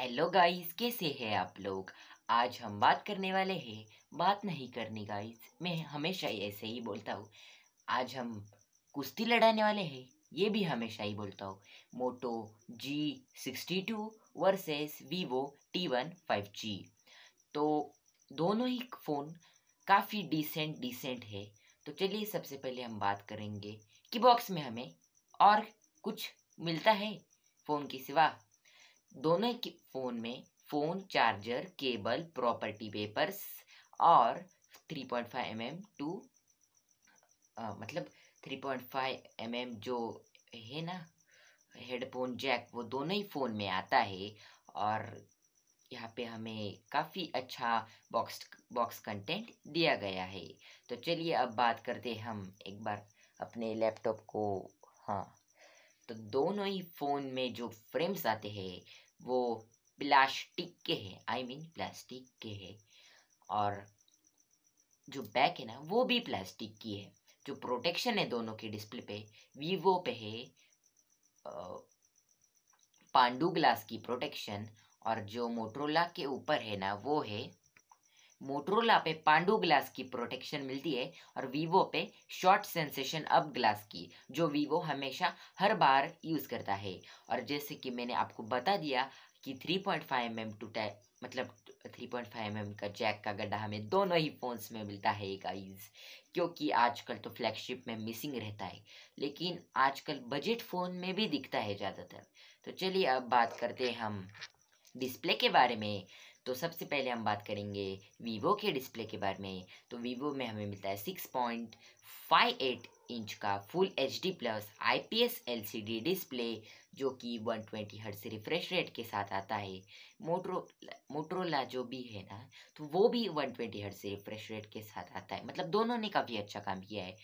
hello guys कैसे हैं आप लोग आज हम बात करने वाले हैं बात नहीं करनी गाइस मैं हमेशा ही ऐसे ही बोलता हूँ आज हम कुश्ती लड़ाने वाले हैं ये भी हमेशा ही बोलता हूँ Moto G sixty two versus Vivo T one five G तो दोनों ही फ़ोन काफ़ी डिसेंट डिसेंट है तो चलिए सबसे पहले हम बात करेंगे कि बॉक्स में हमें और कुछ मिलता है फ़ोन के सिवा दोनों के फ़ोन में phone charger cable property papers और 3.5 पॉइंट mm टू मतलब 3.5 पॉइंट mm जो है ना हेडफोन जैक वो दोनों ही फ़ोन में आता है और यहाँ पे हमें काफ़ी अच्छा बॉक्स बॉक्स कंटेंट दिया गया है तो चलिए अब बात करते हम एक बार अपने लैपटॉप को हाँ तो दोनों ही फ़ोन में जो फ्रेम्स आते हैं वो प्लास्टिक के हैं आई मीन प्लास्टिक के हैं और जो बैक है ना वो भी प्लास्टिक की है जो प्रोटेक्शन है दोनों के डिस्प्ले पे वीवो पे है पांडू ग्लास की प्रोटेक्शन और जो मोटरोला के ऊपर है ना वो है मोटरोला पे पांडू ग्लास की प्रोटेक्शन मिलती है और वीवो पे शॉर्ट सेंसेशन अप ग्लास की जो वीवो हमेशा हर बार यूज़ करता है और जैसे कि मैंने आपको बता दिया कि 3.5 पॉइंट mm टू टाइप मतलब 3.5 पॉइंट mm का जैक का गड्ढा हमें दोनों ही फ़ोन्स में मिलता है गाइस क्योंकि आजकल तो फ्लैगशिप में मिसिंग रहता है लेकिन आजकल बजट फ़ोन में भी दिखता है ज़्यादातर तो चलिए अब बात करते हैं हम डिस्प्ले के बारे में तो सबसे पहले हम बात करेंगे वीवो के डिस्प्ले के बारे में तो वीवो में हमें मिलता है six point five eight inch का full H D plus I P S L C D display जो कि वन ट्वेंटी हर्ट से रिफ्रेश रेट के साथ आता है मोटरो मोटरोला जो भी है ना तो वो भी वन ट्वेंटी हर्ट से रिफ्रेश रेट के साथ आता है मतलब दोनों ने काफ़ी अच्छा काम किया है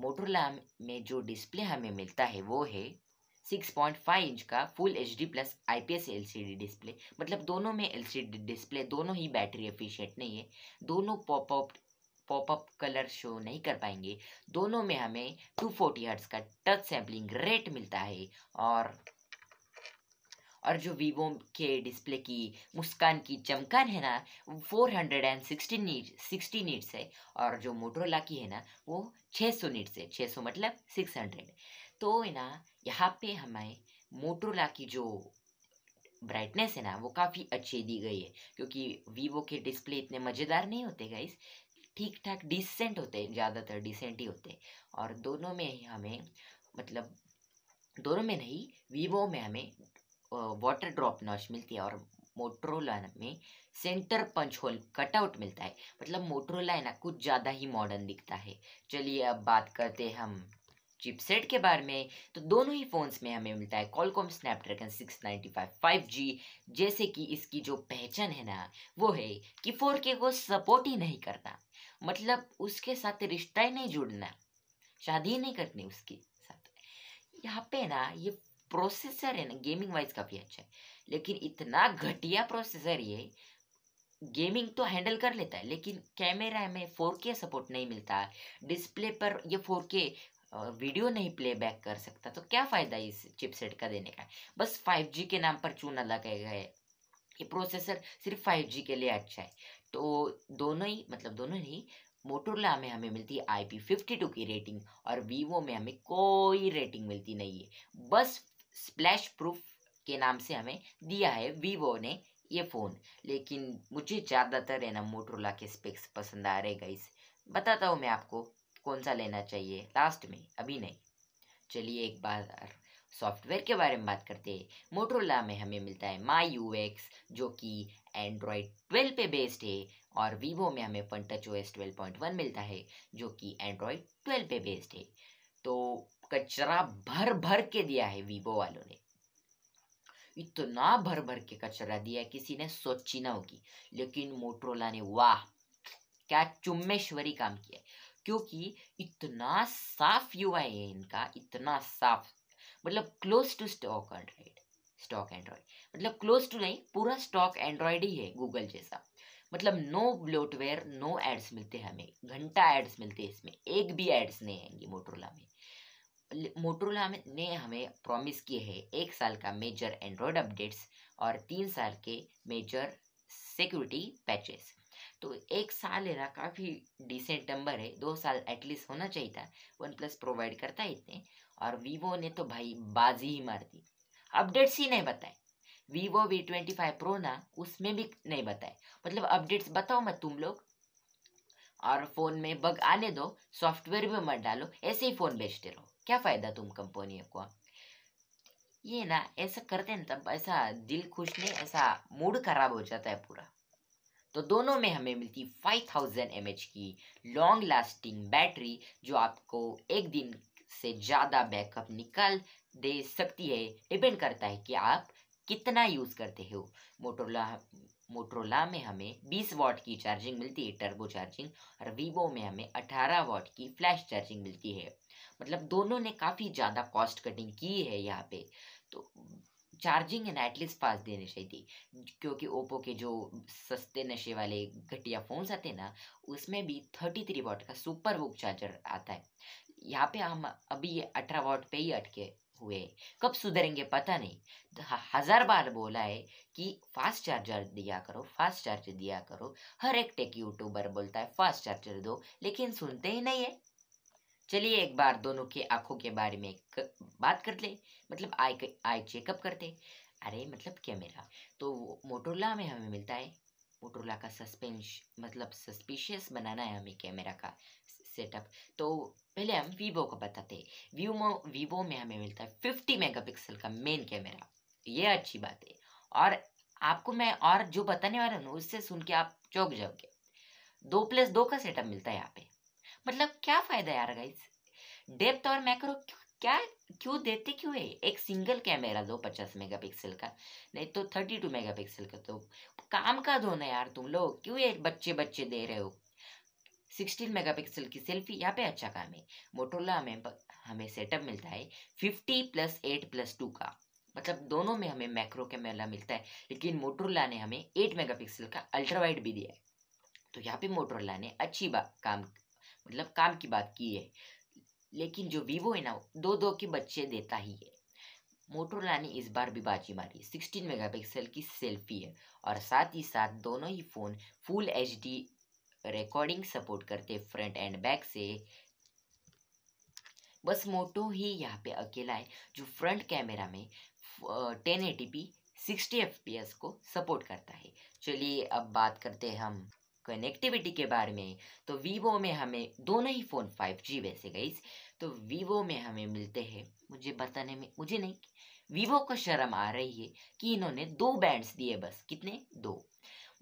मोटरोला में जो डिस्प्ले हमें मिलता है वो है 6.5 इंच का full H D plus I P S L C D display मतलब दोनों में एल सी डी डिस्प्ले दोनों ही बैटरी एफिशिएंट नहीं है दोनों पॉपअप पॉपअप कलर शो नहीं कर पाएंगे दोनों में हमें 240 फोर्टी हर्ट्स का टच सैम्पलिंग रेट मिलता है और और जो वीवो के डिस्प्ले की मुस्कान की चमकान है ना four hundred and sixty nit sixty nits है और जो मोटरोला की है ना वो छः सौ नीट्स है छः सौ मतलब सिक्स हंड्रेड तो है ना यहाँ पे हमें मोटरोला की जो ब्राइटनेस है ना वो काफ़ी अच्छी दी गई है क्योंकि वीवो के डिस्प्ले इतने मज़ेदार नहीं होते गाइस ठीक ठाक डिसेंट होते हैं ज़्यादातर डिसेंट ही होते हैं और दोनों में ही हमें मतलब दोनों में नहीं वीवो में हमें वाटर ड्रॉप नॉच मिलती है और मोटरोला में सेंटर पंच होल कटआउट मिलता है मतलब मोटरोला है ना कुछ ज़्यादा ही मॉडर्न दिखता है चलिए अब बात करते हैं हम चिपसेट के बारे में तो दोनों ही फ़ोन्स में हमें मिलता है कॉलकॉम स्नैपड्रैगन 695 5G जैसे कि इसकी जो पहचान है ना वो है कि 4K को सपोर्ट ही नहीं करना मतलब उसके साथ रिश्ता ही नहीं जुड़ना शादी ही नहीं करनी उसके साथ यहाँ पे ना ये प्रोसेसर है ना गेमिंग वाइज काफ़ी अच्छा है लेकिन इतना घटिया प्रोसेसर ये गेमिंग तो हैंडल कर लेता है लेकिन कैमरा में 4K सपोर्ट नहीं मिलता डिस्प्ले पर ये 4K और वीडियो नहीं प्लेबैक कर सकता तो क्या फ़ायदा इस चिपसेट का देने का बस 5G के नाम पर चूना गया है ये प्रोसेसर सिर्फ 5G के लिए अच्छा है तो दोनों ही मतलब दोनों ही मोटोला में हमें मिलती है आई पी फिफ्टी टू की रेटिंग और वीवो में हमें कोई रेटिंग मिलती नहीं है बस स्प्लैश प्रूफ के नाम से हमें दिया है वीवो ने ये फ़ोन लेकिन मुझे ज़्यादातर है ना मोटरोला के स्पेक्स पसंद आ रहे गाइस बताता हूँ मैं आपको कौन सा लेना चाहिए लास्ट में अभी नहीं चलिए एक बार सॉफ्टवेयर के बारे में बात करते हैं मोटरोला में हमें मिलता है माई यू एक्स जो कि एंड्रॉयड ट्वेल्व पे बेस्ड है और वीवो में हमें Funtouch O S twelve point one मिलता है जो कि एंड्रॉयड ट्वेल्व पे बेस्ड है तो कचरा भर भर के दिया है वीवो वालों ने इतना भर भर के कचरा दिया किसी ने सोची ना होगी लेकिन मोटरोला ने वाह क्या चुम्बेश्वरी काम किया है क्योंकि इतना साफ आई है इनका इतना साफ मतलब close to stock Android stock Android मतलब क्लोज टू नहीं पूरा स्टॉक एंड्रॉयड ही है गूगल जैसा मतलब नो ब्लोटवेयर नो एड्स मिलते हैं हमें घंटा एड्स मिलते हैं इसमें एक भी एड्स नहीं आएंगे मोटरोला में मोटरोला ने हमें प्रॉमिस किए हैं एक साल का मेजर एंड्रॉयड अपडेट्स और तीन साल के मेजर सिक्योरिटी पैचेस तो एक साल है ना काफ़ी डिसेंट नंबर है दो साल एटलीस्ट होना चाहिए था वन प्लस प्रोवाइड करता है इतने और वीवो ने तो भाई बाजी ही मार दी अपडेट्स ही नहीं बताए Vivo V twenty five pro ना उसमें भी नहीं बताए मतलब अपडेट्स बताओ मैं तुम लोग और फ़ोन में बग आने दो सॉफ्टवेयर भी मत डालो ऐसे ही फ़ोन बेचते रहो क्या फ़ायदा तुम कंपनी को ये ना ऐसा करते हैं तब ऐसा दिल खुश नहीं ऐसा मूड खराब हो जाता है पूरा तो दोनों में हमें मिलती 5000 थाउजेंड की लॉन्ग लास्टिंग बैटरी जो आपको एक दिन से ज़्यादा बैकअप निकाल दे सकती है डिपेंड करता है कि आप कितना यूज़ करते हो मोटोला मोटरोला में हमें 20 वॉट की चार्जिंग मिलती है टर्बो चार्जिंग और वीवो में हमें 18 वॉट की फ्लैश चार्जिंग मिलती है मतलब दोनों ने काफ़ी ज़्यादा कॉस्ट कटिंग की है यहाँ पे तो चार्जिंग एंड एटलीस्ट फास्ट देनी चाहिए थी क्योंकि ओप्पो के जो सस्ते नशे वाले घटिया फ़ोन्स आते हैं ना उसमें भी थर्टी थ्री वॉट का सुपर हुक चार्जर आता है यहाँ पे हम अभी ये अठारह वॉट पे ही अटके हुए कब सुधरेंगे पता नहीं तो हज़ार बार बोला है कि फास्ट चार्जर दिया करो फास्ट चार्जर दिया करो हर एक टेक यूट्यूबर बोलता है फास्ट चार्जर दो लेकिन सुनते ही नहीं है चलिए एक बार दोनों की आंखों के बारे में क, बात कर ले मतलब आई आई चेकअप करते अरे मतलब मेरा तो मोटोला में हमें मिलता है मोटोला का सस्पेंश मतलब सस्पिशियस बनाना है हमें कैमरा का सेटअप तो पहले हम वीवो को बताते हैं वीवो वीवो में हमें मिलता है फिफ्टी मेगापिक्सल का मेन कैमरा ये अच्छी बात है और आपको मैं और जो बताने वाला हूँ उससे सुन के आप चौक जाओगे दो प्लस दो का सेटअप मिलता है यहाँ पे मतलब क्या फायदा यार गाइस डेप्थ और मैक्रो क्या क्यों देते क्यों है एक सिंगल कैमरा दो पचास मेगापिक्सल का नहीं तो थर्टी टू पिक्सल का तो काम का दो ना यार तुम लोग क्यों ये बच्चे बच्चे दे रहे हो सिक्सटीन मेगापिक्सल की सेल्फी यहाँ पे अच्छा काम है मोटोला हमें हमें सेटअप मिलता है fifty plus eight plus two का मतलब दोनों में हमें मैक्रो कैमरा मिलता है लेकिन मोटोला ने हमें एट पिक्सल का अल्ट्रा वाइड भी दिया है तो यहाँ पे मोटोला ने अच्छी बात काम मतलब काम की बात की है लेकिन जो वीवो है ना दो दो के बच्चे देता ही है मोटो ने इस बार भी बाजी मारी 16 मेगापिक्सल की सेल्फी है और साथ ही साथ दोनों ही phone full HD recording support करते फ्रंट एंड बैक से बस मोटो ही यहाँ पे अकेला है जो फ्रंट कैमरा में ten eighty p sixty f को सपोर्ट करता है चलिए अब बात करते हैं हम कनेक्टिविटी के बारे में तो वीवो में हमें दोनों ही फ़ोन 5G वैसे गई तो वीवो में हमें मिलते हैं मुझे बताने में मुझे नहीं वीवो को शर्म आ रही है कि इन्होंने दो बैंड्स दिए बस कितने दो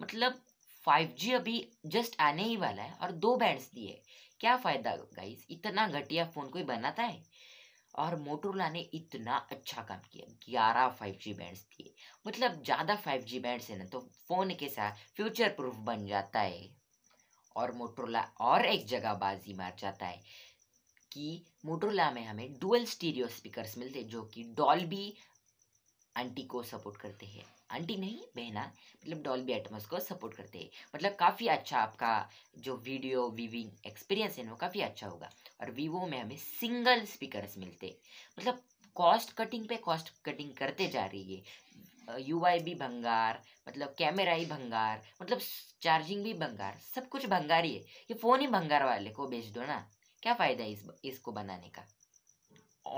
मतलब 5G अभी जस्ट आने ही वाला है और दो बैंड्स दिए क्या फ़ायदा गाइस इतना घटिया फ़ोन कोई बनाता है और मोटोरोला ने इतना अच्छा काम किया ग्यारह फाइव जी बैंड्स दिए मतलब ज़्यादा फाइव जी बैंड्स है ना तो फ़ोन के साथ फ्यूचर प्रूफ बन जाता है और मोटोरोला और एक जगह बाजी मार जाता है कि मोटोरोला में हमें डुअल स्टीरियो स्पीकर्स मिलते जो कि डॉल्बी आंटी को सपोर्ट करते हैं आंटी नहीं बहना मतलब डॉल्बी एटमस को सपोर्ट करते हैं मतलब काफ़ी अच्छा आपका जो वीडियो वीविंग एक्सपीरियंस है वो काफ़ी अच्छा होगा और वीवो में हमें सिंगल स्पीकर्स मिलते मतलब कॉस्ट कटिंग पे कॉस्ट कटिंग करते जा रही है यू भी भंगार मतलब कैमरा ही भंगार मतलब चार्जिंग भी भंगार सब कुछ भंगार ही है ये फ़ोन ही भंगार वाले को बेच दो ना क्या फ़ायदा है इस इसको बनाने का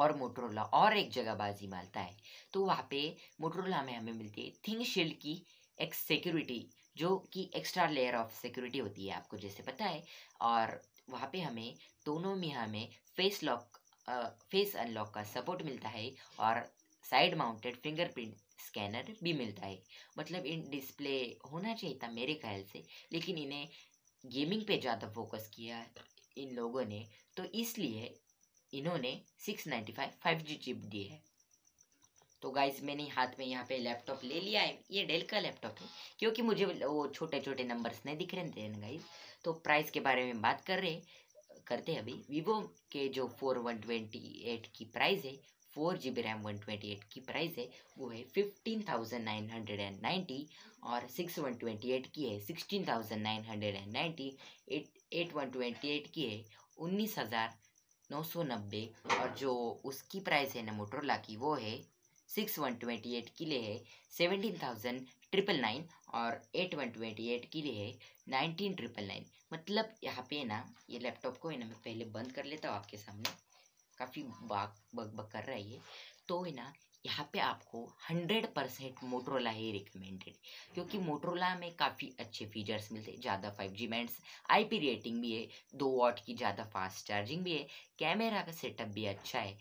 और मोटरोला और एक जगह बाजी मारता है तो वहाँ पे मोटरोला में हमें मिलती है थिंग शील्ड की एक सिक्योरिटी जो कि एक्स्ट्रा लेयर ऑफ सिक्योरिटी होती है आपको जैसे पता है और वहाँ पे हमें दोनों में हमें फेस लॉक फेस अनलॉक का सपोर्ट मिलता है और साइड माउंटेड फिंगरप्रिंट स्कैनर भी मिलता है मतलब इन डिस्प्ले होना चाहिए था मेरे ख्याल से लेकिन इन्हें गेमिंग पे ज़्यादा फोकस किया इन लोगों ने तो इसलिए इन्होंने 695 जी चिप दी है तो गाइज मैंने हाथ में यहाँ पे लैपटॉप ले लिया है ये डेल का लैपटॉप है क्योंकि मुझे वो छोटे छोटे नंबर्स नहीं दिख रहे थे गाइज तो प्राइस के बारे में बात कर रहे करते हैं अभी वीवो के जो फोर वन ट्वेंटी एट की प्राइस है four G B RAM one twenty eight की प्राइस है वो है fifteen thousand nine hundred and ninety और सिक्स वन ट्वेंटी एट की है sixteen thousand nine hundred and ninety eight eight one twenty eight की है उन्नीस हज़ार नौ सौ नब्बे और जो उसकी प्राइस है ना मोटरोला की वो है सिक्स वन ट्वेंटी एट के लिए है सेवनटीन थाउजेंड ट्रिपल नाइन और एट वन ट्वेंटी एट के लिए है नाइनटीन ट्रिपल नाइन मतलब यहाँ पे ना ये लैपटॉप को है ना मैं पहले बंद कर लेता हूँ आपके सामने काफ़ी बाग बग बग कर रहा है ये तो है ना यहाँ पे आपको 100 परसेंट मोटरोला ही रिकमेंडेड क्योंकि मोटरोला में काफ़ी अच्छे फीचर्स मिलते हैं ज़्यादा फाइव जी मैंट्स आई रेटिंग भी है दो वॉट की ज़्यादा फास्ट चार्जिंग भी है कैमरा का सेटअप भी अच्छा है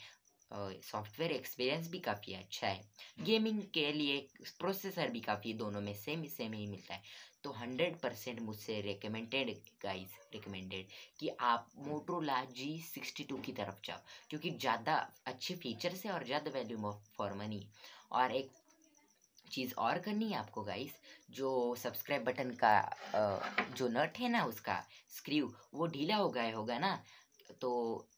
सॉफ्टवेयर एक्सपीरियंस भी काफ़ी अच्छा है गेमिंग के लिए प्रोसेसर भी काफ़ी दोनों में सेम ही सेम ही मिलता है तो हंड्रेड परसेंट मुझसे रिकमेंडेड गाइस रिकमेंडेड कि आप मोटरोला जी सिक्सटी टू की तरफ जाओ क्योंकि ज़्यादा अच्छे फीचर्स है और ज़्यादा वैल्यू फॉर मनी और एक चीज़ और करनी है आपको गाइस जो सब्सक्राइब बटन का जो नट है ना उसका स्क्रू वो ढीला हो गया होगा ना तो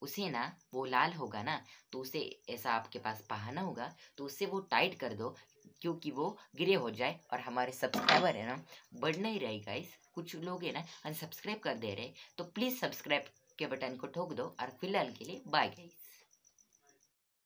उसे ना वो लाल होगा ना तो उसे ऐसा आपके पास पहाना होगा तो उससे वो टाइट कर दो क्योंकि वो ग्रे हो जाए और हमारे सब्सक्राइबर है ना बढ़ नहीं रहे गाइस कुछ लोग है ना अनसब्सक्राइब कर दे रहे तो प्लीज़ सब्सक्राइब के बटन को ठोक दो और फिलहाल के लिए बाय गाइस